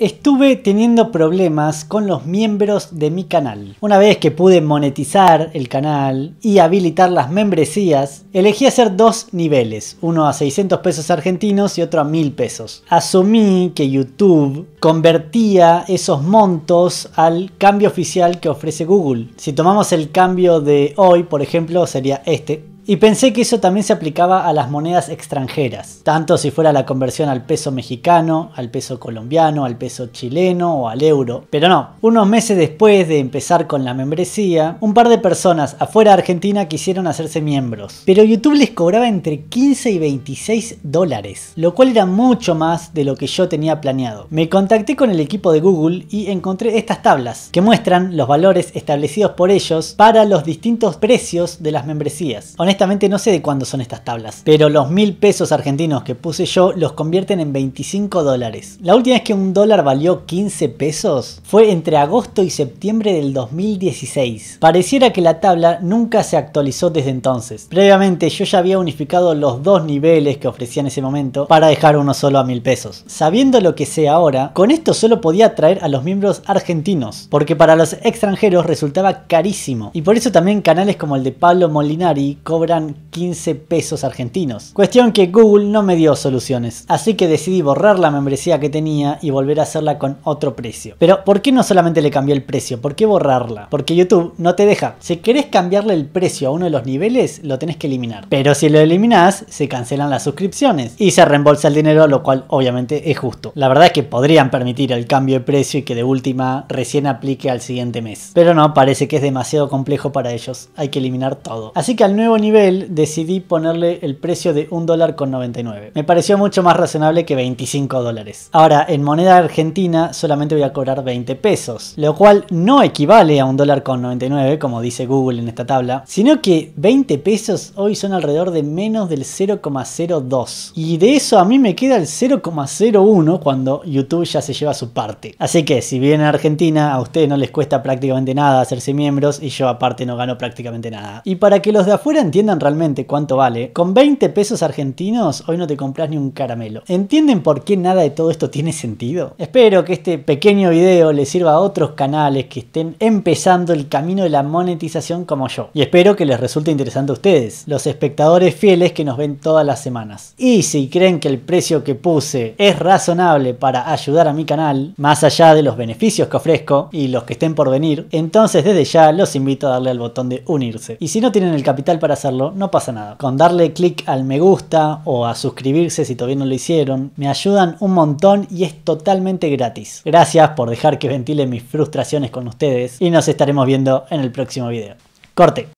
Estuve teniendo problemas con los miembros de mi canal. Una vez que pude monetizar el canal y habilitar las membresías, elegí hacer dos niveles, uno a 600 pesos argentinos y otro a 1000 pesos. Asumí que YouTube convertía esos montos al cambio oficial que ofrece Google. Si tomamos el cambio de hoy, por ejemplo, sería este, y pensé que eso también se aplicaba a las monedas extranjeras, tanto si fuera la conversión al peso mexicano, al peso colombiano, al peso chileno o al euro. Pero no, unos meses después de empezar con la membresía, un par de personas afuera de Argentina quisieron hacerse miembros. Pero YouTube les cobraba entre 15 y 26 dólares, lo cual era mucho más de lo que yo tenía planeado. Me contacté con el equipo de Google y encontré estas tablas, que muestran los valores establecidos por ellos para los distintos precios de las membresías honestamente no sé de cuándo son estas tablas, pero los mil pesos argentinos que puse yo los convierten en 25 dólares. La última vez que un dólar valió 15 pesos fue entre agosto y septiembre del 2016. Pareciera que la tabla nunca se actualizó desde entonces. Previamente yo ya había unificado los dos niveles que ofrecía en ese momento para dejar uno solo a mil pesos. Sabiendo lo que sé ahora, con esto solo podía atraer a los miembros argentinos, porque para los extranjeros resultaba carísimo. Y por eso también canales como el de Pablo Molinari, cobran 15 pesos argentinos. Cuestión que Google no me dio soluciones, así que decidí borrar la membresía que tenía y volver a hacerla con otro precio. Pero ¿por qué no solamente le cambió el precio? ¿Por qué borrarla? Porque YouTube no te deja. Si querés cambiarle el precio a uno de los niveles, lo tenés que eliminar. Pero si lo eliminás, se cancelan las suscripciones y se reembolsa el dinero, lo cual obviamente es justo. La verdad es que podrían permitir el cambio de precio y que de última recién aplique al siguiente mes. Pero no, parece que es demasiado complejo para ellos. Hay que eliminar todo. Así que al nuevo nivel decidí ponerle el precio de un dólar con 99. Me pareció mucho más razonable que 25 dólares. Ahora, en moneda argentina solamente voy a cobrar 20 pesos, lo cual no equivale a un dólar con 99 como dice Google en esta tabla, sino que 20 pesos hoy son alrededor de menos del 0,02. Y de eso a mí me queda el 0,01 cuando YouTube ya se lleva su parte. Así que si bien en Argentina a ustedes no les cuesta prácticamente nada hacerse miembros y yo aparte no gano prácticamente nada. Y para que los de afuera entiendan realmente cuánto vale, con 20 pesos argentinos hoy no te compras ni un caramelo. ¿Entienden por qué nada de todo esto tiene sentido? Espero que este pequeño video les sirva a otros canales que estén empezando el camino de la monetización como yo. Y espero que les resulte interesante a ustedes, los espectadores fieles que nos ven todas las semanas. Y si creen que el precio que puse es razonable para ayudar a mi canal, más allá de los beneficios que ofrezco y los que estén por venir, entonces desde ya los invito a darle al botón de unirse. Y si no tienen el capital para saber no pasa nada. Con darle clic al me gusta o a suscribirse si todavía no lo hicieron, me ayudan un montón y es totalmente gratis. Gracias por dejar que ventile mis frustraciones con ustedes y nos estaremos viendo en el próximo video. Corte.